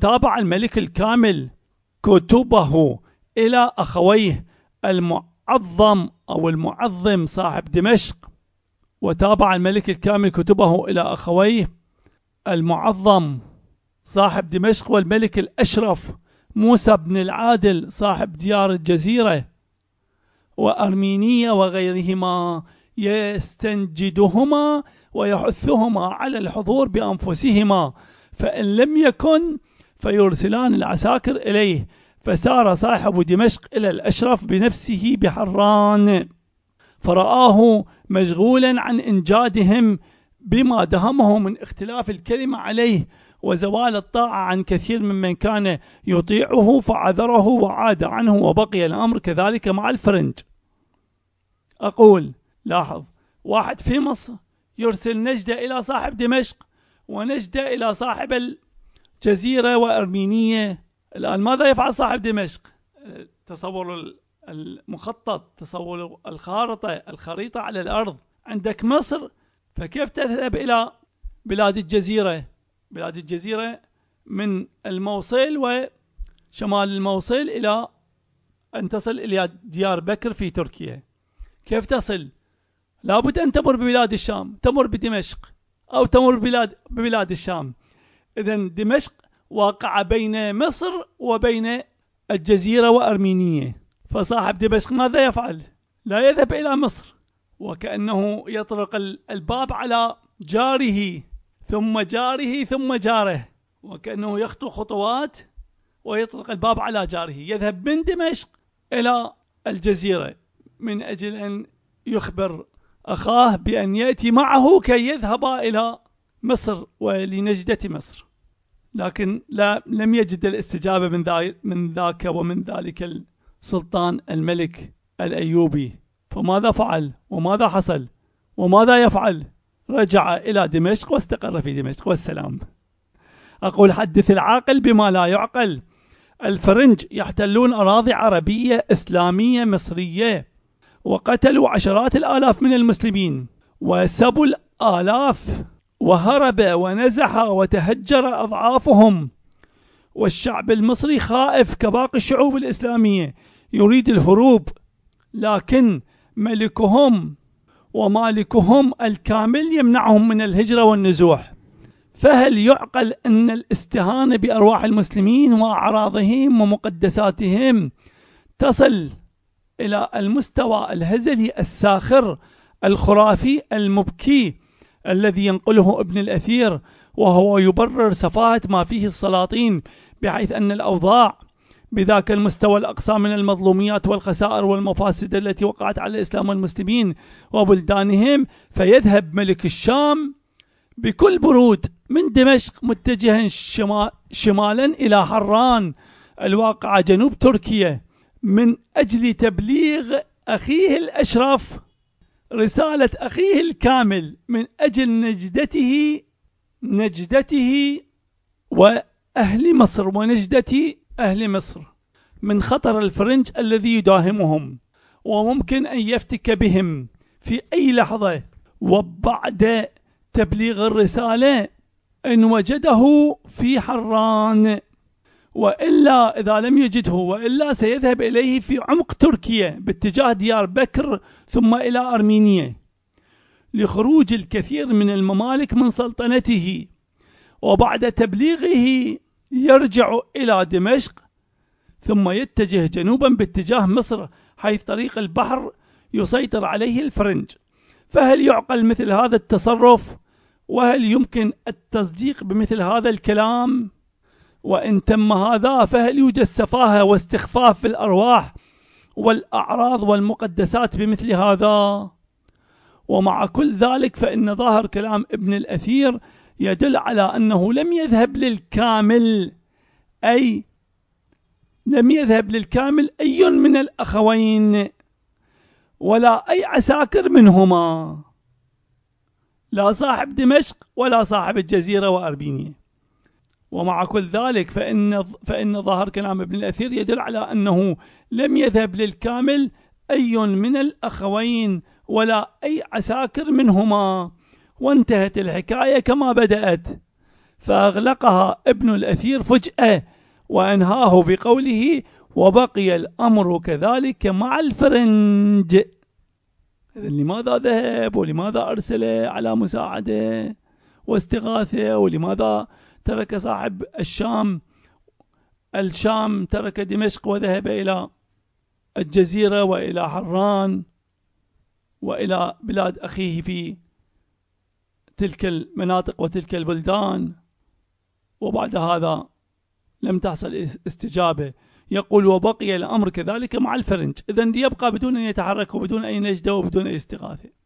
تابع الملك الكامل كتبه إلى أخويه المعظم أو المعظم صاحب دمشق وتابع الملك الكامل كتبه إلى أخويه المعظم صاحب دمشق والملك الأشرف موسى بن العادل صاحب ديار الجزيرة وأرمينية وغيرهما يستنجدهما ويحثهما على الحضور بأنفسهما فإن لم يكن فيرسلان العساكر إليه فسار صاحب دمشق إلى الأشرف بنفسه بحران فرآه مشغولا عن إنجادهم بما دهمه من اختلاف الكلمة عليه وزوال الطاعة عن كثير ممن كان يطيعه فعذره وعاد عنه وبقي الأمر كذلك مع الفرنج أقول لاحظ واحد في مصر يرسل نجدة إلى صاحب دمشق ونجدة إلى صاحب جزيرة وأرمينية الآن ماذا يفعل صاحب دمشق تصور المخطط تصور الخارطة الخريطة على الأرض عندك مصر فكيف تذهب إلى بلاد الجزيرة بلاد الجزيرة من الموصل وشمال الموصل إلى أن تصل إلى ديار بكر في تركيا كيف تصل؟ لابد أن تمر ببلاد الشام تمر بدمشق أو تمر ببلاد, الشام إذا دمشق واقع بين مصر وبين الجزيرة وأرمينية فصاحب دمشق ماذا يفعل؟ لا يذهب إلى مصر وكأنه يطرق الباب على جاره ثم جاره ثم جاره وكأنه يخطو خطوات ويطرق الباب على جاره يذهب من دمشق إلى الجزيرة من أجل أن يخبر أخاه بأن يأتي معه كي يذهب إلى مصر ولنجدة مصر لكن لا لم يجد الاستجابة من, من ذاك ومن ذلك السلطان الملك الأيوبي فماذا فعل وماذا حصل وماذا يفعل رجع إلى دمشق واستقر في دمشق والسلام أقول حدث العاقل بما لا يعقل الفرنج يحتلون أراضي عربية إسلامية مصرية وقتلوا عشرات الآلاف من المسلمين وسبوا الآلاف وهرب ونزح وتهجر أضعافهم والشعب المصري خائف كباقي الشعوب الإسلامية يريد الهروب لكن ملكهم ومالكهم الكامل يمنعهم من الهجرة والنزوح فهل يعقل أن الاستهانة بأرواح المسلمين وأعراضهم ومقدساتهم تصل إلى المستوى الهزلي الساخر الخرافي المبكي الذي ينقله ابن الأثير وهو يبرر سفاهة ما فيه السلاطين بحيث أن الأوضاع بذاك المستوى الأقصى من المظلوميات والخسائر والمفاسد التي وقعت على الإسلام والمسلمين وبلدانهم فيذهب ملك الشام بكل برود من دمشق متجها شمالا إلى حران الواقعة جنوب تركيا من أجل تبليغ أخيه الأشرف رسالة أخيه الكامل من أجل نجدته نجدته وأهل مصر ونجدة أهل مصر من خطر الفرنج الذي يداهمهم وممكن أن يفتك بهم في أي لحظة وبعد تبليغ الرسالة إن وجده في حران وإلا إذا لم يجده وإلا سيذهب إليه في عمق تركيا باتجاه ديار بكر ثم إلى أرمينيا لخروج الكثير من الممالك من سلطنته وبعد تبليغه يرجع إلى دمشق ثم يتجه جنوبا باتجاه مصر حيث طريق البحر يسيطر عليه الفرنج فهل يعقل مثل هذا التصرف وهل يمكن التصديق بمثل هذا الكلام وإن تم هذا فهل يوجد سفاهة واستخفاف في الأرواح والأعراض والمقدسات بمثل هذا ومع كل ذلك فإن ظاهر كلام ابن الأثير يدل على أنه لم يذهب للكامل أي لم يذهب للكامل أي من الأخوين ولا أي عساكر منهما لا صاحب دمشق ولا صاحب الجزيرة وأربينية ومع كل ذلك فإن, فإن ظاهر كلام ابن الأثير يدل على أنه لم يذهب للكامل أي من الأخوين ولا أي عساكر منهما وانتهت الحكاية كما بدأت فأغلقها ابن الأثير فجأة وأنهاه بقوله وبقي الأمر كذلك مع الفرنج لماذا ذهب ولماذا أرسل على مساعدة واستغاثة ولماذا ترك صاحب الشام الشام ترك دمشق وذهب إلى الجزيرة وإلى حران وإلى بلاد أخيه في تلك المناطق وتلك البلدان وبعد هذا لم تحصل استجابة يقول وبقي الأمر كذلك مع الفرنج إذا يبقى بدون أن يتحرك وبدون أي نجدة وبدون أي استغاثة